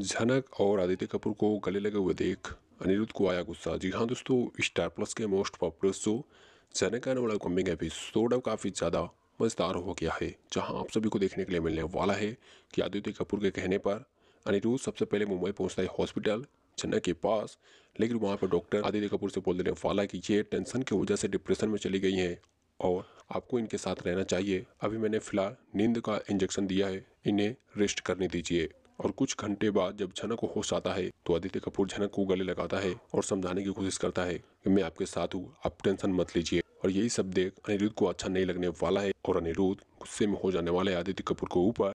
झनक और आदित्य कपूर को गले लगे हुए देख अनिरुद्ध को आया गुस्सा जी हाँ दोस्तों स्टार प्लस के मोस्ट पॉपुलर शो झनक आने वाला कमिंग एपिसोड अब काफ़ी ज़्यादा मज़ेदार हो गया है जहाँ आप सभी को देखने के लिए मिलने वाला है कि आदित्य कपूर के कहने पर अनिरुद्ध सबसे पहले मुंबई पहुँचता है हॉस्पिटल झनक के पास लेकिन वहाँ पर डॉक्टर आदित्य कपूर से बोल देने वाला कि ये टेंशन की वजह से डिप्रेशन में चली गई हैं और आपको इनके साथ रहना चाहिए अभी मैंने फिलहाल नींद का इंजेक्शन दिया है इन्हें रेस्ट करने दीजिए और कुछ घंटे बाद जब झनक को होश आता है तो आदित्य कपूर झनक को गले लगाता है और समझाने की कोशिश करता है कि मैं आपके साथ हूँ आप टेंशन मत लीजिए और यही सब देख अनिरुद्ध को अच्छा नहीं लगने वाला है और अनिरुद्ध गुस्से में हो जाने वाले आदित्य कपूर को ऊपर